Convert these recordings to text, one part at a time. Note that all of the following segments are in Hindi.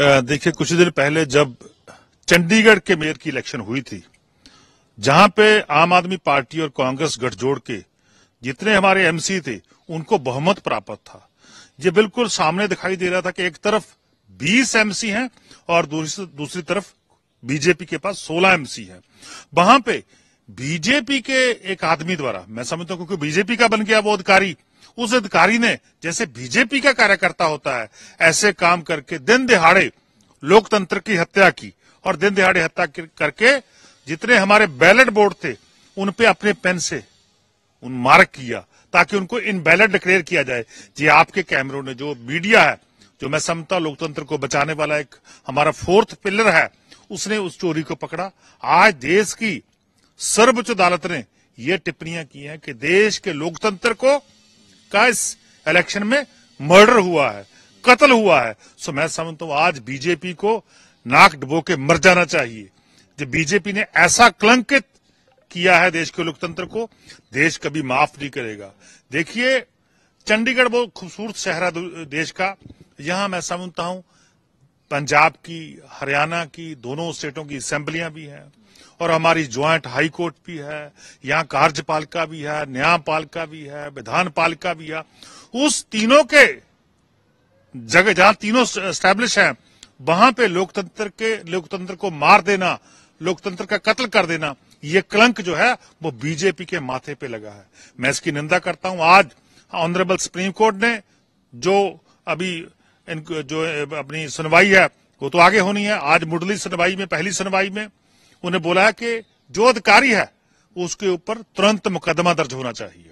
देखिए कुछ दिन पहले जब चंडीगढ़ के मेयर की इलेक्शन हुई थी जहां पे आम आदमी पार्टी और कांग्रेस गठजोड़ के जितने हमारे एमसी थे उनको बहुमत प्राप्त था ये बिल्कुल सामने दिखाई दे रहा था कि एक तरफ 20 एमसी हैं और दूसरी दूसरी तरफ बीजेपी के पास 16 एमसी हैं वहां पे बीजेपी के एक आदमी द्वारा मैं समझता हूं क्योंकि बीजेपी का बन गया वो अधिकारी उस अधिकारी ने जैसे बीजेपी का कार्यकर्ता होता है ऐसे काम करके दिन दिहाड़े लोकतंत्र की हत्या की और दिन दिहाड़े हत्या करके जितने हमारे बैलेट बोर्ड थे उन पे अपने पेन से उन मार्क किया ताकि उनको इन बैलेट डिक्लेयर किया जाए जी आपके कैमरों ने जो मीडिया है जो मैं समता लोकतंत्र को बचाने वाला एक हमारा फोर्थ पिलर है उसने उस चोरी को पकड़ा आज देश की सर्वोच्च अदालत ने यह टिप्पणियां की हैं कि देश के लोकतंत्र को का इस इलेक्शन में मर्डर हुआ है कत्ल हुआ है सो मैं समझता हूँ आज बीजेपी को नाक डबो के मर जाना चाहिए जब बीजेपी ने ऐसा कलंकित किया है देश के लोकतंत्र को देश कभी माफ नहीं करेगा देखिए चंडीगढ़ बहुत खूबसूरत शहर है देश का यहां मैं समझता हूं पंजाब की हरियाणा की दोनों स्टेटों की असेंबलियां भी हैं और हमारी ज्वाइंट हाई कोर्ट भी है यहाँ कार्यपालिका भी है न्यायपालिका भी है विधान पालिका भी है उस तीनों के जगह जहां तीनों स्टैब्लिश हैं वहां पे लोकतंत्र के लोकतंत्र को मार देना लोकतंत्र का कत्ल कर देना ये कलंक जो है वो बीजेपी के माथे पे लगा है मैं इसकी निंदा करता हूं आज ऑनरेबल सुप्रीम कोर्ट ने जो अभी जो अपनी सुनवाई है वो तो आगे होनी है आज मुडली सुनवाई में पहली सुनवाई में उन्हें बोला कि जो अधिकारी है उसके ऊपर तुरंत मुकदमा दर्ज होना चाहिए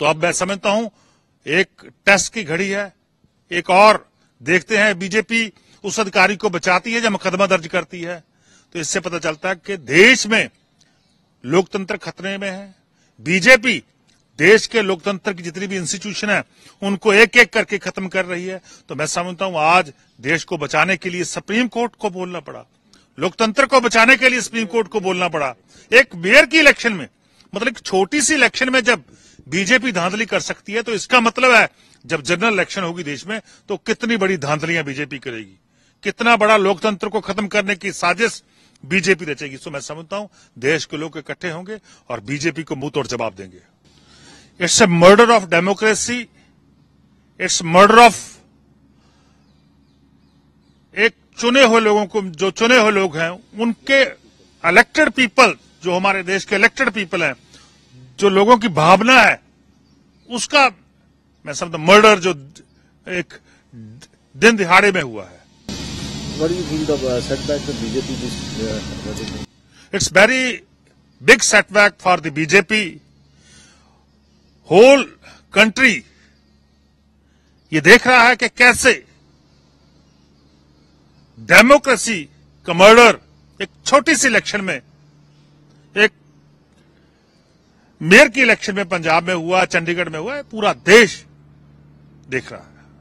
तो अब मैं समझता हूं एक टेस्ट की घड़ी है एक और देखते हैं बीजेपी उस अधिकारी को बचाती है या मुकदमा दर्ज करती है तो इससे पता चलता है कि देश में लोकतंत्र खतरे में है बीजेपी देश के लोकतंत्र की जितनी भी इंस्टीट्यूशन है उनको एक एक करके खत्म कर रही है तो मैं समझता हूं आज देश को बचाने के लिए सुप्रीम कोर्ट को बोलना पड़ा लोकतंत्र को बचाने के लिए सुप्रीम कोर्ट को बोलना पड़ा एक मेयर की इलेक्शन में मतलब एक छोटी सी इलेक्शन में जब बीजेपी धांधली कर सकती है तो इसका मतलब है जब जनरल इलेक्शन होगी देश में तो कितनी बड़ी धांधलियां बीजेपी करेगी कितना बड़ा लोकतंत्र को खत्म करने की साजिश बीजेपी रचेगी सो मैं समझता हूं देश के लोग इकट्ठे होंगे और बीजेपी को मुंह तोड़ जवाब देंगे it's a murder of democracy it's murder of एक चुने हुए लोगों को जो चुने हुए लोग हैं उनके इलेक्टेड पीपल जो हमारे देश के इलेक्टेड पीपल हैं जो लोगों की भावना है उसका मैं समझता मर्डर जो एक दिन दिहाड़े में हुआ है it's very big setback for the BJP whole country ये देख रहा है कि कैसे डेमोक्रेसी का मर्डर एक छोटी सी इलेक्शन में एक मेयर की इलेक्शन में पंजाब में हुआ चंडीगढ़ में हुआ पूरा देश देख रहा है